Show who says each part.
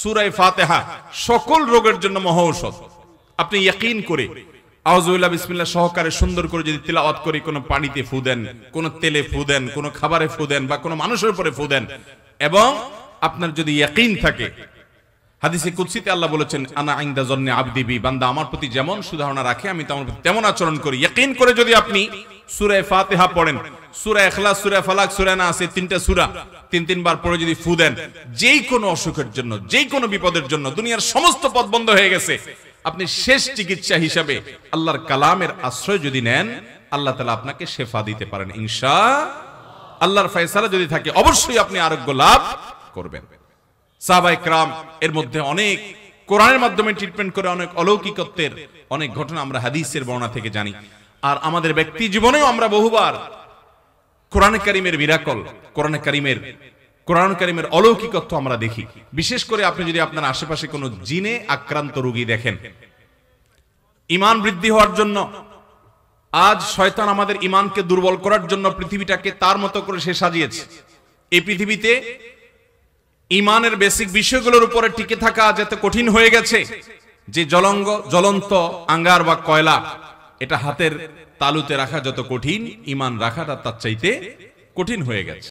Speaker 1: সুরাই ফাতেহা সকল রোগের জন্য মহ ঔষধ আপনি করে সহকারে সুন্দর করে যদি তিলাওয়াত করে কোনো পানিতে ফু দেন কোনো তেলে ফু দেন কোনো খাবারে ফু দেন বা কোনো মানুষের উপরে ফু দেন এবং আপনার যদি ইয়াকিন থাকে হাদিসে কুৎসিতে আল্লাহ বলেছেন আনা আইন্দা জন্যে আবদিবি বান্দা আমার প্রতি যেমন সুধারণা রাখে আমি তেমন তেমন আচরণ করি ইয়াকিন করে যদি আপনি সুরে ফাতেহা পড়েন সুরা এখলা সুরা ফালাক সুরা না আছে তিনটা সুরা তিন তিনবার পরে যদি ফু দেন যেই কোনো অসুখের জন্য যেই কোনো বিপদের জন্য দুনিয়ার সমস্ত পথ বন্ধ হয়ে গেছে আপনি শেষ চিকিৎসা হিসাবে আল্লাহর কালামের আশ্রয় যদি নেন আল্লাহ তালা আপনাকে শেফা দিতে পারেন ইনশা আল্লাহর ফয়সালা যদি থাকে অবশ্যই আপনি আরোগ্য লাভ করবেন সাহবাই ক্রাম এর মধ্যে অনেক কোরআনের মাধ্যমে ট্রিটমেন্ট করে অনেক অলৌকিকত্বের অনেক ঘটনা আমরা হাদিসের বর্ণনা থেকে জানি আর আমাদের ব্যক্তি জীবনেও আমরা বহুবার কোরআন কারিমের মিরাকল কোরআন কারিমের কোরআন কারিমের অলৌকিকত্ব আমরা দেখি বিশেষ করে আপনি যদি আপনার আশেপাশে কোনো জিনে আক্রান্ত রুগী দেখেন ইমান বৃদ্ধি হওয়ার জন্য আজ শয়তান আমাদের ইমানকে দুর্বল করার জন্য পৃথিবীটাকে তার মতো করে সে সাজিয়েছে এই পৃথিবীতে ইমানের বেসিক বিষয়গুলোর উপরে টিকে থাকা যেতে কঠিন হয়ে গেছে যে জলঙ্গ জ্বলন্ত আঙ্গার বা কয়লা এটা হাতের তালুতে রাখা যত কঠিন ইমান রাখাটা তার চাইতে কঠিন হয়ে গেছে